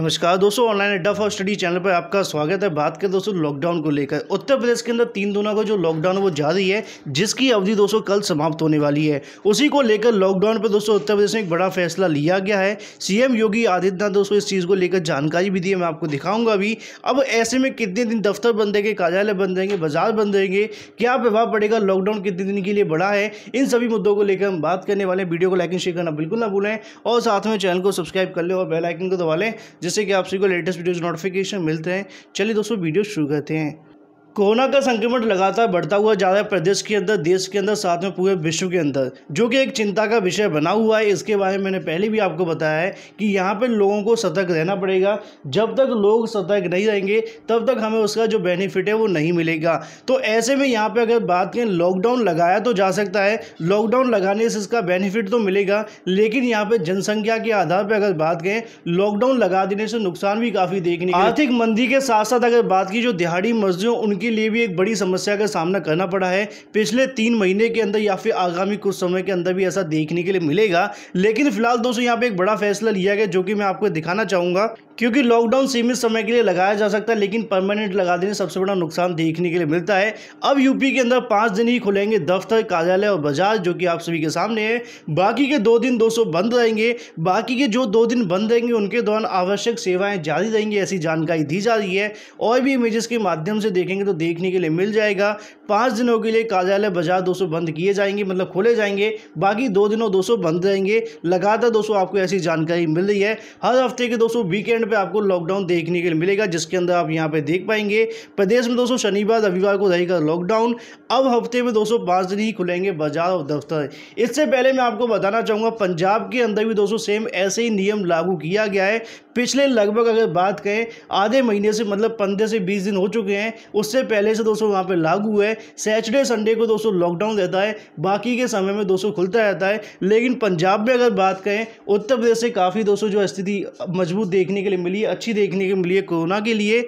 नमस्कार दोस्तों ऑनलाइन अड्डा फॉर स्टडी चैनल पर आपका स्वागत है बात करें दोस्तों लॉकडाउन को लेकर उत्तर प्रदेश के अंदर तीन दिनों का जो लॉकडाउन वो जारी है जिसकी अवधि दोस्तों कल समाप्त होने वाली है उसी को लेकर लॉकडाउन पर दोस्तों उत्तर प्रदेश में एक बड़ा फैसला लिया गया है सीएम योगी आदित्यनाथ दोस्तों इस चीज़ को लेकर जानकारी भी दी है मैं आपको दिखाऊंगा अभी अब ऐसे में कितने दिन दफ्तर बंद रहेंगे कार्यालय बंद रहेंगे बाजार बंद रहेंगे क्या प्रभाव पड़ेगा लॉकडाउन कितने दिन के लिए बढ़ा है इन सभी मुद्दों को लेकर हम बात करने वाले वीडियो को लाइक एंड शेयर करना बिल्कुल ना भूलें और साथ में चैनल को सब्सक्राइब कर लें और बेलाइकन को दबा लें जिससे कि आप सभी को लेटेस्ट वीडियोज़ नोटिफिकेशन मिलते हैं चलिए दोस्तों वीडियो शुरू करते हैं कोरोना का संक्रमण लगातार बढ़ता हुआ जा रहा है प्रदेश के अंदर देश के अंदर साथ में पूरे विश्व के अंदर जो कि एक चिंता का विषय बना हुआ है इसके बारे में मैंने पहले भी आपको बताया है कि यहाँ पर लोगों को सतर्क रहना पड़ेगा जब तक लोग सतर्क नहीं रहेंगे तब तक हमें उसका जो बेनिफिट है वो नहीं मिलेगा तो ऐसे में यहाँ पर अगर बात करें लॉकडाउन लगाया तो जा सकता है लॉकडाउन लगाने से इसका बेनिफिट तो मिलेगा लेकिन यहाँ पर जनसंख्या के आधार पर अगर बात करें लॉकडाउन लगा देने से नुकसान भी काफ़ी देखने आर्थिक मंदी के साथ साथ अगर बात की जो दिहाड़ी मजदूर उनकी उनके लिए भी एक बड़ी समस्या का सामना करना पड़ा है पिछले तीन महीने के अंदर या फिर आगामी कुछ समय के अंदर भी ऐसा देखने के लिए मिलेगा लेकिन फिलहाल दोस्तों यहाँ पे एक बड़ा फैसला लिया गया जो कि मैं आपको दिखाना चाहूंगा क्योंकि लॉकडाउन सीमित समय के लिए लगाया जा सकता है लेकिन परमानेंट लगा देने सबसे बड़ा नुकसान देखने के लिए मिलता है अब यूपी के अंदर पाँच दिन ही खुलेंगे दफ्तर कार्यालय और बाजार जो कि आप सभी के सामने है बाकी के दो दिन 200 बंद रहेंगे बाकी के जो दो दिन बंद रहेंगे उनके दौरान आवश्यक सेवाएँ जारी रहेंगी ऐसी जानकारी दी जा रही है और भी इमेजेस के माध्यम से देखेंगे तो देखने के लिए मिल जाएगा पाँच दिनों के लिए कार्यालय बाजार दो बंद किए जाएंगे मतलब खोले जाएंगे बाकी दो दिनों दो बंद रहेंगे लगातार दोस्तों आपको ऐसी जानकारी मिल रही है हर हफ्ते के दोस्तों वीकेंड कैलेंडर पे आपको लॉकडाउन देखने के लिए मिलेगा जिसके अंदर आप यहाँ पे देख पाएंगे प्रदेश में दोस्तों शनिवार रविवार को रहेगा लॉकडाउन अब हफ्ते में दोस्तों पाँच दिन ही खुलेंगे बाजार और दफ्तर इससे पहले मैं आपको बताना चाहूँगा पंजाब के अंदर भी दोस्तों सेम ऐसे ही नियम लागू किया गया है पिछले लगभग अगर बात करें आधे महीने से मतलब पंद्रह से बीस दिन हो चुके हैं उससे पहले से दोस्तों वहाँ पर लागू है सैटरडे संडे को दोस्तों लॉकडाउन रहता है बाकी के समय में दोस्तों खुलता रहता है लेकिन पंजाब में अगर बात करें उत्तर प्रदेश से काफ़ी दोस्तों जो स्थिति मजबूत देखने के लिए मिली अच्छी देखने को मिली है कोरोना के लिए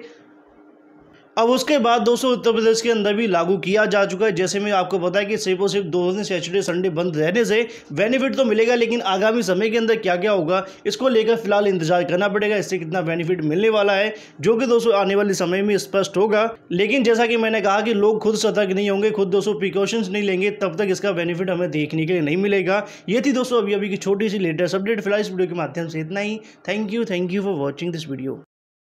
अब उसके बाद दोस्तों उत्तर प्रदेश के अंदर भी लागू किया जा चुका है जैसे मैं आपको बताया कि सिर्फ और सिर्फ दो दिन सैटरडे संडे बंद रहने से बेनिफिट तो मिलेगा लेकिन आगामी समय के अंदर क्या क्या होगा इसको लेकर फिलहाल इंतजार करना पड़ेगा इससे कितना बेनिफिट मिलने वाला है जो कि दोस्तों आने वाले समय में स्पष्ट होगा लेकिन जैसा कि मैंने कहा कि लोग खुद सतर्क नहीं होंगे खुद दोस्तों प्रिकॉशंस नहीं लेंगे तब तक इसका बेनिफिट हमें देखने के लिए नहीं मिलेगा ये थी दोस्तों अभी अभी की छोटी सी लेटेस्ट अपडेट फिलहाल इस वीडियो के माध्यम से इतना ही thank you thank you for watching this video